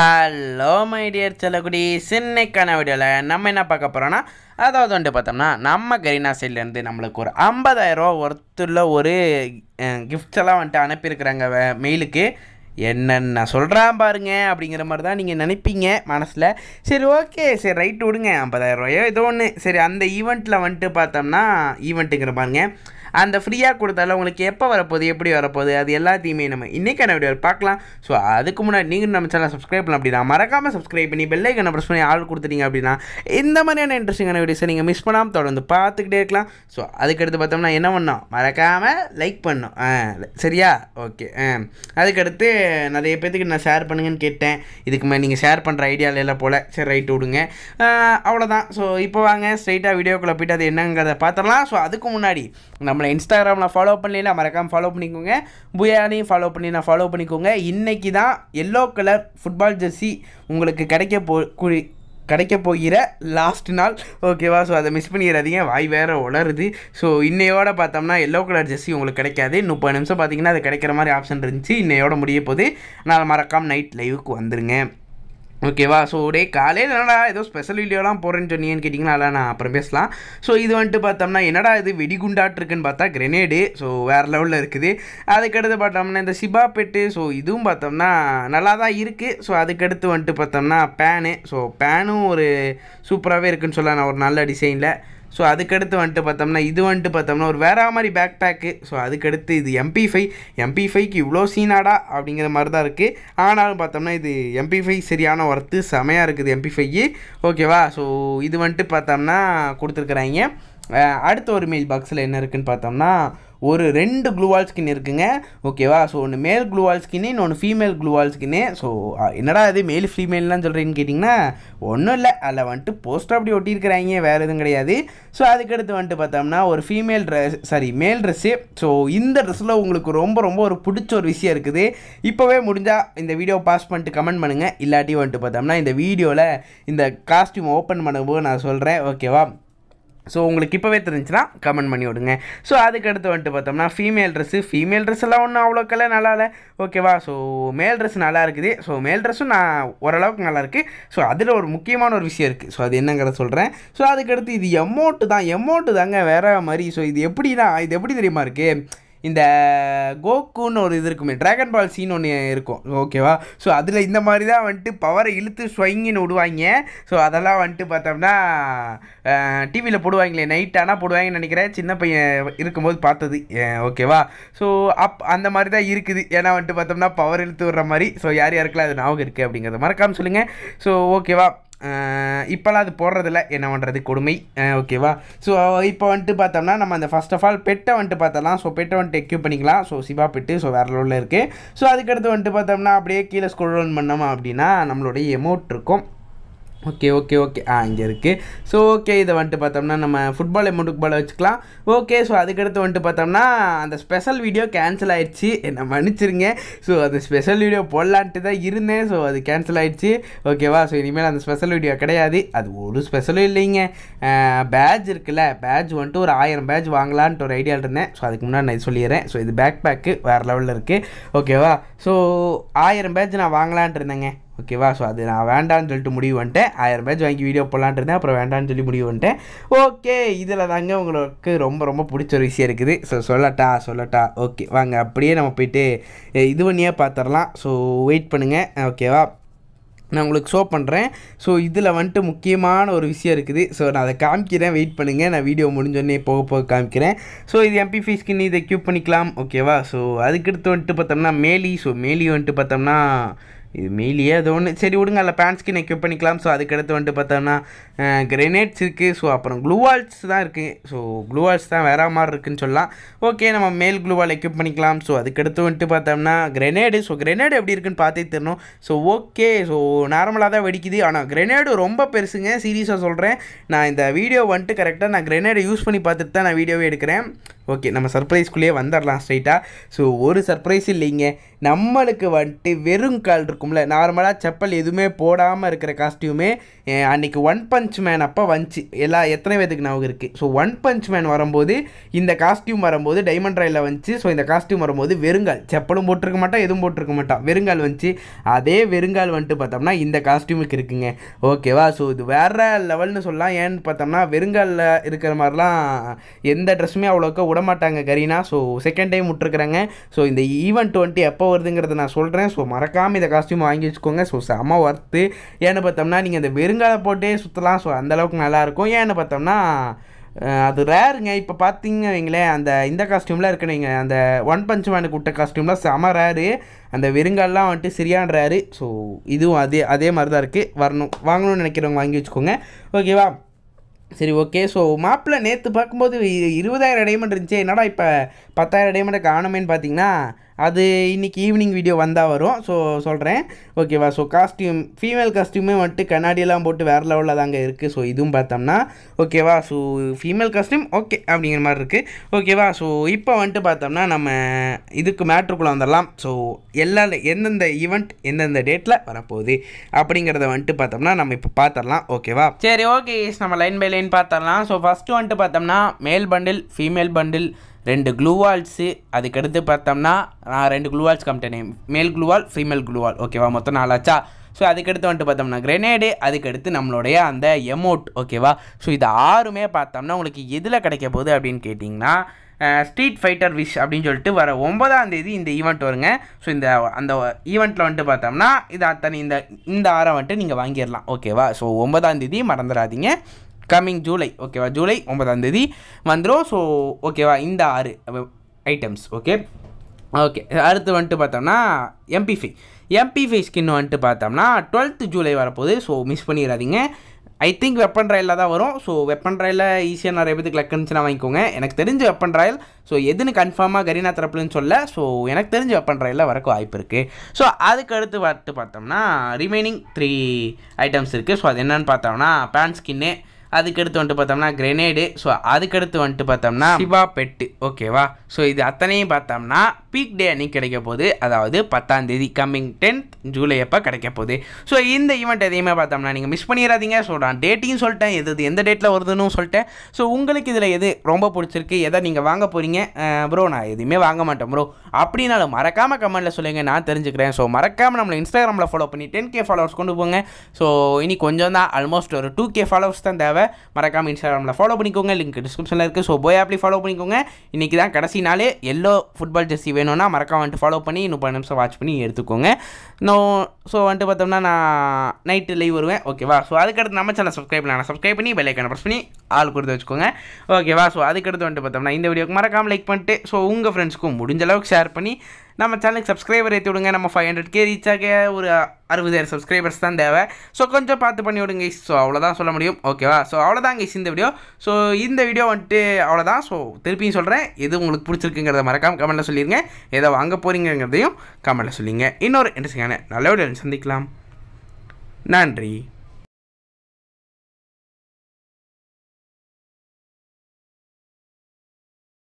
hello my dear செல்லக்குடி சின்னைக்கான வீடியோவில் நம்ம என்ன பார்க்க போகிறோன்னா அதாவது வந்துட்டு பார்த்தோம்னா நம்ம கரீனா சைட்லேருந்து நம்மளுக்கு ஒரு ஐம்பதாயிரரூவா ஒருத்துள்ள ஒரு கிஃப்ட்ஸ் எல்லாம் வந்துட்டு அனுப்பியிருக்கிறாங்க மெயிலுக்கு என்னென்ன சொல்கிறான் பாருங்க அப்படிங்கிற மாதிரி தான் நீங்கள் நினைப்பீங்க மனசில் சரி ஓகே சரி ரைட்டு விடுங்க ஐம்பதாயிரரூவாயோ ஏதோ ஒன்று சரி அந்த ஈவெண்ட்டில் வந்துட்டு பார்த்தோம்னா ஈவெண்ட்டுங்கிற பாருங்க அந்த ஃப்ரீயாக கொடுத்தாலும் உங்களுக்கு எப்போ வரப்போகுது எப்படி வரப்போகுது அது எல்லாத்தையுமே நம்ம இன்றைக்கான வீடியோ பார்க்கலாம் ஸோ அதுக்கு முன்னாடி நீங்கள் நம்ம சேனல் சப்ஸ்கிரைப் பண்ணலாம் அப்படின்னா மறக்காமல் சப்ஸ்கிரைப் பண்ணி பெல்லைக்கான ப்ரெஸ் பண்ணி ஆள் கொடுத்துட்டீங்க அப்படின்னா இந்த மாதிரியான இன்ட்ரெஸ்டிங்கான வீடியோஸ் நீங்கள் மிஸ் பண்ணாமல் தொடர்ந்து பார்த்துக்கிட்டே இருக்கலாம் ஸோ அதுக்கடுத்து பார்த்தோம்னா என்ன பண்ணோம் மறக்காமல் லைக் பண்ணும் சரியா ஓகே அதுக்கடுத்து நிறைய பேர்த்துக்கு நான் ஷேர் பண்ணுங்கன்னு கேட்டேன் இதுக்கு மேலே நீங்கள் ஷேர் பண்ணுற ஐடியாவில் எல்லாம் போல் சரி ரைட்டு விடுங்க அவ்வளோதான் ஸோ இப்போ வாங்க ஸ்ட்ரைட்டாக வீடியோக்குள்ளே போய்ட்டு அது என்னங்கிறத பார்த்துடலாம் ஸோ அதுக்கு முன்னாடி நம்ம நம்மளை இன்ஸ்டாகிராமில் ஃபாலோ பண்ணலாம் மறக்காமல் ஃபாலோ பண்ணிக்கோங்க புயானையும் ஃபாலோ பண்ணி நான் ஃபாலோ பண்ணிக்கோங்க இன்றைக்கி தான் எல்லோ கலர் ஃபுட்பால் ஜெர்சி உங்களுக்கு கிடைக்க போ குறி கிடைக்க போகிற லாஸ்ட் நாள் ஓகேவா ஸோ அதை மிஸ் பண்ணிடாதீங்க வாய் வேறு உணருது ஸோ இன்னையோட பார்த்தோம்னா எல்லோ கலர் ஜெஸ்ஸி உங்களுக்கு கிடைக்காது முப்பது நிமிஷம் பார்த்தீங்கன்னா அது கிடைக்கிற மாதிரி ஆப்ஷன் இருந்துச்சு இன்னையோட முடிய போது நான் மறக்காமல் நைட் லைவுக்கு வந்துருங்க ஓகேவா ஸோ ஒரே காலையில் என்னடா ஏதோ ஸ்பெஷல் வீடியோலாம் போகிறேன்னு சொன்னீங்கன்னு கேட்டிங்கன்னா நான் அப்புறம் பேசலாம் ஸோ இது வந்துட்டு பார்த்தோம்னா என்னடா இது வெடிகுண்டாட்டிருக்குன்னு பார்த்தா கிரனேடு ஸோ வேறு லெவலில் இருக்குது அதுக்கடுத்து பார்த்தோம்னா இந்த சிபா பெட்டு ஸோ இதுவும் பார்த்தோம்னா நல்லா தான் இருக்குது ஸோ அதுக்கடுத்து வந்துட்டு பார்த்தோம்னா பேனு ஸோ பேனும் ஒரு சூப்பராகவே இருக்குதுன்னு சொல்லலாம் ஒரு நல்ல டிசைனில் ஸோ அதுக்கடுத்து வந்துட்டு பார்த்தோம்னா இது வந்துட்டு பார்த்தோம்னா ஒரு வேற மாதிரி பேக் பேக்கு ஸோ அதுக்கடுத்து இது எம்பி ஃபைவ் எம்பி ஃபைவ்க்கு இவ்வளோ சீனாடா அப்படிங்கிற மாதிரி தான் இருக்குது ஆனாலும் பார்த்தோம்னா இது எம்பி ஃபைவ் சரியான ஒர்த்து செமையாக இருக்குது எம்பி ஃபைவ் ஓகேவா ஸோ இது வந்துட்டு பார்த்தோம்னா கொடுத்துருக்குறாங்க அடுத்த ஒரு மெயில் பாக்ஸில் என்ன இருக்குதுன்னு பார்த்தோம்னா ஒரு ரெண்டு க்ளூவால் ஸ்கின் இருக்குங்க ஓகேவா ஸோ ஒன்று மேல் க்ளூவால் ஸ்கின்னு இன்னொன்று ஃபீமேல் க்ளூவால் ஸ்கின்னு ஸோ என்னடா அது மேல் ஃபீமேல்லாம் சொல்கிறேன்னு கேட்டிங்கன்னா ஒன்றும் இல்லை அதில் வந்துட்டு போஸ்டர் அப்படி ஒட்டியிருக்கிறாங்க வேறு எதுவும் கிடையாது ஸோ அதுக்கடுத்து வந்துட்டு பார்த்தோம்னா ஒரு female dress sorry male dress so இந்த ட்ரெஸ்ஸில் உங்களுக்கு ரொம்ப ரொம்ப ஒரு பிடிச்ச ஒரு விஷயம் இருக்குது இப்போவே முடிஞ்சால் இந்த வீடியோ பாஸ் பண்ணிட்டு கமெண்ட் பண்ணுங்கள் இல்லாட்டி வந்துட்டு பார்த்தோம்னா இந்த வீடியோவில் இந்த காஸ்டியூம் ஓப்பன் பண்ணும்போது நான் சொல்கிறேன் ஓகேவா ஸோ உங்களுக்கு இப்போவே தெரிஞ்சுன்னா கமெண்ட் பண்ணி விடுங்க ஸோ அதுக்கடுத்து வந்துட்டு பார்த்தோம்னா ஃபீமேல் ட்ரெஸ்ஸு ஃபீமேல் ட்ரெஸ் எல்லாம் ஒன்றும் அவ்வளோக்கெல்லாம் நல்லா இல்லை ஓகேவா ஸோ மேல் ட்ரெஸ் நல்லா இருக்குது ஸோ மேல் ட்ரெஸ்ஸும் நான் ஓரளவுக்கு நல்லாயிருக்கு ஸோ அதில் ஒரு முக்கியமான ஒரு விஷயம் இருக்குது ஸோ அது என்னங்கிறத சொல்கிறேன் ஸோ அதுக்கடுத்து இது எமௌண்ட்டு தான் எமௌண்ட்டு தாங்க வேறு மாதிரி ஸோ இது எப்படி தான் இது எப்படி தெரியுமா இருக்குது இந்த கோக்குன்னு ஒரு இது இருக்குமே ட்ராகன் பால் சீன் ஒன்று இருக்கும் ஓகேவா ஸோ அதில் இந்த மாதிரி தான் வந்துட்டு பவரை இழுத்து ஸ்வைங்கின்னு விடுவாங்க ஸோ அதெல்லாம் வந்துட்டு பார்த்தோம்னா டிவியில் போடுவாங்களே நைட் ஆனால் போடுவாங்கன்னு நினைக்கிறேன் சின்ன பையன் இருக்கும்போது பார்த்தது ஓகேவா ஸோ அப் அந்த மாதிரி தான் இருக்குது ஏன்னா வந்துட்டு பார்த்தோம்னா பவர் இழுத்து விடுற மாதிரி ஸோ யார் யாருக்கெல்லாம் அது ஞாபகம் இருக்குது அப்படிங்கிறத மறக்காமல் சொல்லுங்கள் ஸோ ஓகேவா இப்போல்லாம் அது போடுறதில்ல என்ன பண்ணுறது கொடுமை ஓகேவா ஸோ இப்போ வந்துட்டு பார்த்தோம்னா நம்ம அந்த ஃபஸ்ட் ஆஃப் ஆல் பெட்டை வந்துட்டு பார்த்தலாம் ஸோ பெட்டை வந்துட்டு எக்யூப் பண்ணிக்கலாம் ஸோ சிவா பெட்டு ஸோ வேறு லெவலில் இருக்குது ஸோ அதுக்கடுத்து வந்துட்டு பார்த்தோம்னா அப்படியே கீழே ஸ்க்ரோல் பண்ணோம் அப்படின்னா நம்மளுடைய எமோட் இருக்கும் ஓகே ஓகே ஓகே ஆ இங்கே இருக்குது ஸோ ஓகே இதை வந்துட்டு பார்த்தோம்னா நம்ம ஃபுட்பால் எமௌண்ட்டுக்கு போல வச்சுக்கலாம் ஓகே ஸோ அதுக்கடுத்து வந்துட்டு பார்த்தோம்னா அந்த ஸ்பெஷல் வீடியோ கேன்சல் ஆகிடுச்சு என்னை மன்னிச்சிருங்க ஸோ அந்த ஸ்பெஷல் வீடியோ போடலான்ட்டு தான் இருந்தேன் ஸோ அது கேன்சல் ஆகிடுச்சு ஓகேவா ஸோ இனிமேல் அந்த ஸ்பெஷல் வீடியோ கிடையாது அது ஒரு ஸ்பெஷலும் இல்லைங்க பேட்ச் இருக்குல்ல பேட்ச் வந்துட்டு ஒரு ஆயிரம் பேட்ச் வாங்கலான்ட்டு ஒரு ஐடியாவில் இருந்தேன் ஸோ அதுக்கு முன்னாடி நான் சொல்லிடுறேன் ஸோ இது பேக் பேக்கு வேறு லெவலில் இருக்குது ஓகேவா ஸோ ஆயிரம் பேட்ச் நான் வாங்கலான்ட்டு இருந்தேங்க ஓகேவா ஸோ அது நான் வேண்டான்னு சொல்லிட்டு முடிவு வந்துட்டேன் ஆயிரம் பேஜ் வாங்கி வீடியோ போடலான் இருந்தேன் அப்புறம் வேண்டாம்னு சொல்லி முடிவு வந்துட்டேன் ஓகே இதில் தாங்க உங்களுக்கு ரொம்ப ரொம்ப பிடிச்ச ஒரு விஷயம் இருக்குது ஸோ சொல்லட்டா சொல்லட்டா ஓகே வாங்க அப்படியே நம்ம போயிட்டு இது பண்ணியே பார்த்துடலாம் ஸோ வெயிட் பண்ணுங்கள் ஓகேவா நான் உங்களுக்கு ஷோ பண்ணுறேன் ஸோ இதில் வந்துட்டு முக்கியமான ஒரு விஷயம் இருக்குது ஸோ நான் அதை காமிக்கிறேன் வெயிட் பண்ணுங்கள் நான் வீடியோ முடிஞ்சோடனே போக போக காமிக்கிறேன் ஸோ இது எம்பி ஃபீஸ்க்கு இதை க்யூப் பண்ணிக்கலாம் ஓகேவா ஸோ அதுக்கடுத்து வந்துட்டு பார்த்தோம்னா மேலி ஸோ மேலி வந்துட்டு பார்த்தோம்னா இது மீலியே அது ஒன்று சரி விடுங்க அதில் பேண்ட் ஸ்கின் எக்யூப் பண்ணிக்கலாம் ஸோ அதுக்கடுத்து வந்துட்டு பார்த்தோம்னா கிரெனேட்ஸ் இருக்குது ஸோ அப்புறம் க்ளூவால்ஸ் தான் இருக்குது ஸோ க்ளூவால்ஸ் தான் வேறு மாதிரி இருக்குன்னு சொல்லலாம் ஓகே நம்ம மேல் க்ளூவால் எக்யூப் பண்ணிக்கலாம் ஸோ அதுக்கடுத்து வந்துட்டு பார்த்தோம்னா கிரெனேடு ஸோ கிரெனேடு எப்படி இருக்குன்னு பார்த்தே தரணும் ஸோ ஓகே ஸோ நார்மலாக தான் வெடிக்குது ஆனால் கிரெனேடு ரொம்ப பெருசுங்க சீரியஸாக சொல்கிறேன் நான் இந்த வீடியோ வந்துட்டு கரெக்டாக நான் கிரெனேடு யூஸ் பண்ணி பார்த்துட்டு தான் நான் வீடியோவே எடுக்கிறேன் ஓகே நம்ம சர்ப்ரைஸ்க்குள்ளேயே வந்துடலாம் ஸ்ட்ரைட்டாக ஸோ ஒரு சர்ப்ரைஸ் இல்லைங்க நம்மளுக்கு வந்துட்டு வெறும் கால் இருக்கும்ல நார்மலாக செப்பல் எதுவுமே போடாமல் இருக்கிற காஸ்டியூமே அன்றைக்கி ஒன் பஞ்ச் மேன் அப்போ வந்துச்சு எல்லா எத்தனை பேத்துக்கு நான் இருக்குது ஸோ ஒன் பஞ்ச் மேன் வரும்போது இந்த காஸ்டியூம் வரும்போது டைமண்ட் ராயில் வந்துச்சு ஸோ இந்த காஸ்டியூம் வரும்போது வெறுங்கால் செப்பலும் போட்டிருக்க மாட்டான் எதுவும் போட்டிருக்க மாட்டான் வெறுங்கால் வந்துச்சு அதே வெறுங்கால் வந்துட்டு பார்த்தோம்னா இந்த காஸ்டியூமுக்கு இருக்குங்க ஓகேவா ஸோ இது வேறு லெவல்னு சொல்லலாம் ஏன்னு பார்த்தோம்னா வெறுங்காலில் இருக்கிற மாதிரிலாம் எந்த ட்ரெஸ்ஸுமே அவ்வளோக்கா உட விடமாட்டாங்க கரீனா ஸோ செகண்ட் டைம் விட்டுருக்குறாங்க ஸோ இந்த ஈவெண்ட் டுவெண்ட்டி எப்போ வருதுங்கிறத நான் சொல்கிறேன் ஸோ மறக்காமல் இந்த காஸ்டியூம் வாங்கி வச்சுக்கோங்க ஸோ செம ஒர்த்து ஏன்னு பார்த்தோம்னா நீங்கள் இந்த வெறுங்கால போட்டே சுற்றலாம் ஸோ அந்தளவுக்கு நல்லாயிருக்கும் ஏன்னு பார்த்தோம்னா அது ரேருங்க இப்போ பார்த்தீங்க வைங்களேன் அந்த இந்த காஸ்டியூமில் நீங்கள் அந்த ஒன் பஞ்ச் மேனுக்கு விட்ட காஸ்டியூம்லாம் செம ரேரு அந்த வெறுங்கால்லாம் வந்துட்டு சரியான ரேரு ஸோ இதுவும் அதே அதே மாதிரி தான் இருக்குது வரணும் வாங்கணும்னு நினைக்கிறவங்க வாங்கி வச்சுக்கோங்க ஓகேவா சரி ஓகே ஸோ மாப்பிள்ளை நேற்று பார்க்கும்போது இருபதாயிரம் டைமண்ட் இருந்துச்சு என்னடா இப்போ பத்தாயிரம் டைமண்டை காணுமேன்னு பார்த்தீங்கன்னா அது இன்றைக்கி ஈவினிங் வீடியோ வந்தால் வரும் ஸோ சொல்கிறேன் ஓகேவா ஸோ காஸ்ட்யூம் ஃபீமேல் காஸ்ட்யூமே வந்துட்டு கண்ணாடியெல்லாம் போட்டு வேறு லெவலில் தாங்க இருக்குது ஸோ இதுவும் பார்த்தோம்னா ஓகேவா ஸோ ஃபீமேல் காஸ்டியூம் ஓகே அப்படிங்கிற மாதிரி இருக்குது ஓகேவா ஸோ இப்போ வந்துட்டு பார்த்தோம்னா நம்ம இதுக்கு மேட்ருக்குள்ளே வந்துடலாம் ஸோ எல்லா எந்தெந்த ஈவெண்ட் எந்தெந்த டேட்டில் வரப்போகுது அப்படிங்கிறத வந்துட்டு பார்த்தோம்னா நம்ம இப்போ பார்த்துடலாம் ஓகேவா சரி ஓகே நம்ம லைன் பை லைன் பார்த்துடலாம் ஸோ ஃபஸ்ட்டு வந்துட்டு பார்த்தோம்னா மேல் பண்டில் ஃபீமேல் பண்டில் ரெண்டு க்ளூவால்ஸு அதுக்கடுத்து பார்த்தோம்னா நான் ரெண்டு க்ளூவால்ஸ் கம்பிட்டேன் மேல் க்ளூவால் ஃபீமேல் க்ளூவால் ஓகேவா மொத்தம் நாலாச்சா ஸோ அதுக்கடுத்து வந்துட்டு பார்த்தோம்னா கிரெனேடு அதுக்கடுத்து நம்மளுடைய அந்த எமோட் ஓகேவா ஸோ இது ஆறுமே பார்த்தோம்னா உங்களுக்கு எதில் கிடைக்க போகுது அப்படின்னு கேட்டிங்கன்னா ஸ்ட்ரீட் ஃபைட்டர் விஷ் அப்படின்னு சொல்லிட்டு வர ஒன்பதாம் தேதி இந்த ஈவெண்ட் வருங்க ஸோ இந்த அந்த ஈவெண்ட்டில் வந்துட்டு பார்த்தோம்னா இது அத்தனை இந்த இந்த ஆறை வந்துட்டு நீங்கள் வாங்கிடலாம் ஓகேவா ஸோ ஒன்பதாம் தேதி மறந்துடாதீங்க கம்மிங் ஜூலை ஓகேவா ஜூலை ஒன்பதாம் தேதி வந்துடும் ஸோ ஓகேவா இந்த ஆறு ஐட்டம்ஸ் ஓகே ஓகே அடுத்து வந்துட்டு பார்த்தோம்னா எம்பிஃபை எம்பிஃபை ஸ்கின் வந்துட்டு பார்த்தோம்னா டுவெல்த்து ஜூலை வரப்போகுது ஸோ மிஸ் பண்ணிடாதீங்க ஐ திங்க் வெப்பன் ட்ரையலில் தான் வரும் ஸோ வெப்பன் ட்ரையலில் ஈஸியாக நிறைய பேருக்கு லக் இருந்துச்சுன்னா வாங்கிக்கோங்க எனக்கு தெரிஞ்ச வெப்பன் ட்ரையல் ஸோ எதுன்னு கன்ஃபார்மாக கரீனா தரப்புலன்னு சொல்ல ஸோ எனக்கு தெரிஞ்ச வெப்பன் ட்ரையலில் வரக்கு வாய்ப்பு இருக்குது ஸோ அதுக்கு அடுத்து பார்த்து பார்த்தோம்னா ரிமைனிங் த்ரீ ஐட்டம்ஸ் இருக்குது ஸோ அது என்னென்னு பார்த்தோம்னா பேண்ட் ஸ்கின்னு அதுக்கடுத்து வந்துட்டு பார்த்தோம்னா கிரெனேடு ஸோ அதுக்கடுத்து வந்துட்டு பார்த்தோம்னா சிவா பெட்டு ஓகேவா ஸோ இது அத்தனையும் பார்த்தோம்னா பீக் டே அன்னைக்கு கிடைக்க போகுது அதாவது பத்தாம் தேதி கம்மிங் டென்த் ஜூலை அப்போ கிடைக்க போகுது ஸோ இந்த ஈவெண்ட் எதையுமே பார்த்தோம்னா நீங்கள் மிஸ் பண்ணிடாதீங்க ஸோ நான் டேட்டையும் சொல்லிட்டேன் எது எந்த டேட்டில் வருதுன்னு சொல்லிட்டேன் ஸோ உங்களுக்கு இதில் எது ரொம்ப பிடிச்சிருக்கு எதை நீங்கள் வாங்க போகிறீங்க ப்ரோ நான் எதுவுமே வாங்க மாட்டேன் ப்ரோ அப்படின்னாலும் மறக்காமல் கமெண்ட்டில் சொல்லுங்கள் நான் தெரிஞ்சுக்கிறேன் ஸோ மறக்காமல் நம்மளை இன்ஸ்டாகிராமில் ஃபாலோ பண்ணி டென் கே ஃபாலோவர்ஸ் கொண்டு போங்க ஸோ இனி கொஞ்சம் தான் ஆல்மோஸ்ட் ஒரு டூ கே ஃபாலோவர்ஸ் தான் தேவை மறக்காமல் இன்ஸ்டாகிராமில் ஃபாலோ பண்ணிக்கோங்க லிங்க் டிஸ்கிரிப்ஷனில் இருக்குது ஸோ போய் ஆப்லி ஃபாலோ பண்ணிக்கோங்க இன்றைக்கி தான் கடைசி நாள் எல்லோ ஃபுட்பால் ஜெர்சி வேணும்னா மறக்காம வந்துட்டு ஃபாலோ பண்ணி முப்பது நிமிஷம் வாட்ச் பண்ணி எடுத்துக்கோங்க நோ ஸோ வந்துட்டு பார்த்தோம்னா நான் நைட்டு லைவ் வருவேன் ஓகேவா ஸோ அதுக்கடுத்து நம்ம சேனல் சப்ஸ்கிரைப் பண்ணலாம் சப்ஸ்கிரைப் பண்ணி பெல்லைக்கான ப்ரெஸ் பண்ணி ஆள் கொடுத்து வச்சுக்கோங்க ஓகேவா ஸோ அதுக்கடுத்து வந்துட்டு பார்த்தோம்னா இந்த வீடியோக்கு மறக்காமல் லைக் பண்ணிட்டு ஸோ உங்கள் ஃப்ரெண்ட்ஸ்க்கும் முடிஞ்ச அளவுக்கு ஷேர் பண்ணி நம்ம சேனலுக்கு சப்ஸ்கிரைபர் ஏற்றி விடுங்க நம்ம ஃபைவ் ஹண்ட்ரட் கே ரீச் ஆக ஒரு அறுபதாயிரம் சப்ஸ்கிரைபர்ஸ் தான் தேவை ஸோ கொஞ்சம் பார்த்து பண்ணி விடுங்க ஸோ அவ்வளோதான் சொல்ல முடியும் ஓகேவா ஸோ அவ்வளோதான் இங்கே இந்த வீடியோ ஸோ இந்த வீடியோ வந்துட்டு அவ்வளோதான் ஸோ திருப்பியும் சொல்கிறேன் எது உங்களுக்கு பிடிச்சிருக்குங்கிறத மறக்காமல் கமெண்ட்டில் சொல்லிடுங்க ஏதோ வாங்க போகிறீங்கிறதையும் கமெண்ட்டில் சொல்லிங்க இன்னொரு இன்ட்ரெஸ்டிங்கான நல்ல வீடியோ சந்திக்கலாம் நன்றி